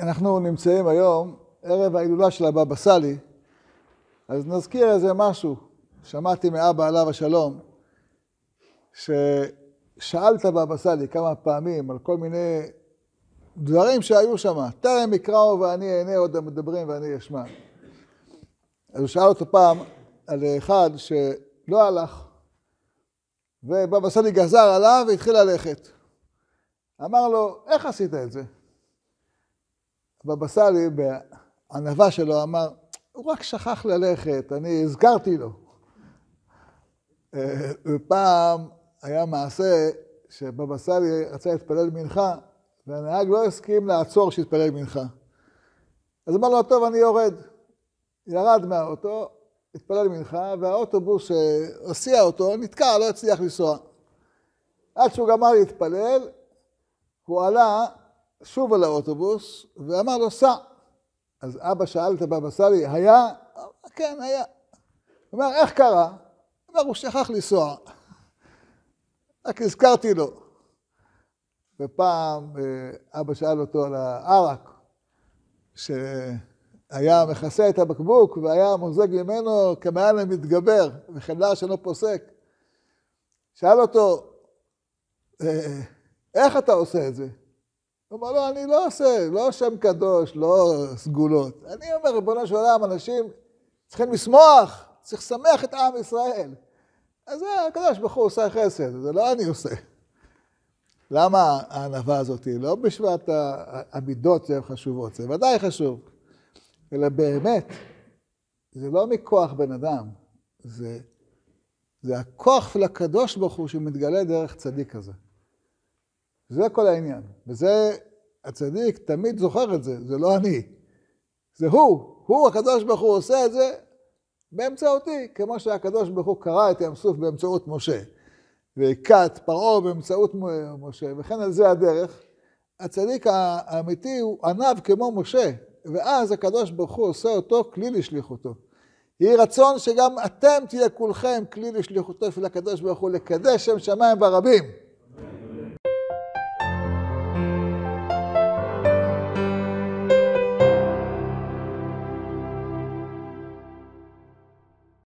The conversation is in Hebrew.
אנחנו נמצאים היום, ערב ההילולה של הבבא סאלי, אז נזכיר איזה משהו. שמעתי מאבא עליו השלום, ששאל את הבבא סאלי כמה פעמים על כל מיני דברים שהיו שם. טרם יקראו ואני אענה עוד המדברים ואני אשמע. אז הוא שאל אותו פעם על אחד שלא הלך, ובבא סאלי גזר עליו והתחיל ללכת. אמר לו, איך עשית את זה? בבא סאלי, בענווה שלו, אמר, הוא רק שכח ללכת, אני הזכרתי לו. אה, ופעם היה מעשה שבבא סאלי רצה להתפלל מנחה, והנהג לא הסכים לעצור שיתפלל מנחה. אז אמר לו, טוב, אני יורד. ירד מהאוטו, התפלל מנחה, והאוטובוס שהסיע אותו נתקע, לא הצליח לנסוע. עד שהוא גמר להתפלל, הוא עלה שוב על האוטובוס, ואמר לו, סע. אז אבא שאל את הבבא סאלי, היה? כן, היה. הוא אומר, איך קרה? אמר, הוא שכח לנסוע. רק הזכרתי לו. ופעם אה, אבא שאל אותו על הערק, שהיה מכסה את הבקבוק והיה מוזג ממנו כמעל המתגבר, וחדר שלא פוסק. שאל אותו, אה, אה, איך אתה עושה את זה? הוא אומר, לא, אני לא עושה, לא שם קדוש, לא סגולות. אני אומר, ריבונו של עולם, אנשים צריכים לשמוח, צריך לשמח את עם ישראל. אז זה הקדוש ברוך הוא עושה חסד, זה לא אני עושה. למה הענווה הזאת? לא בשבט המידות שהן חשובות, זה ודאי חשוב. אלא באמת, זה לא מכוח בן אדם, זה, זה הכוח לקדוש ברוך הוא שמתגלה דרך צדיק כזה. זה כל העניין. וזה, הצדיק תמיד זוכר את זה, זה לא אני. זה הוא, הוא הקדוש ברוך הוא עושה את זה באמצעותי, כמו שהקדוש ברוך הוא קרא את ים סוף באמצעות משה, והכה את פרעה באמצעות משה, וכן על זה הדרך. הצדיק האמיתי הוא עניו כמו משה, ואז הקדוש ברוך הוא עושה אותו כלי לשליחותו. יהי רצון שגם אתם תהיה כולכם כלי לשליחותו של הקדוש ברוך הוא לקדש שם שמיים ברבים.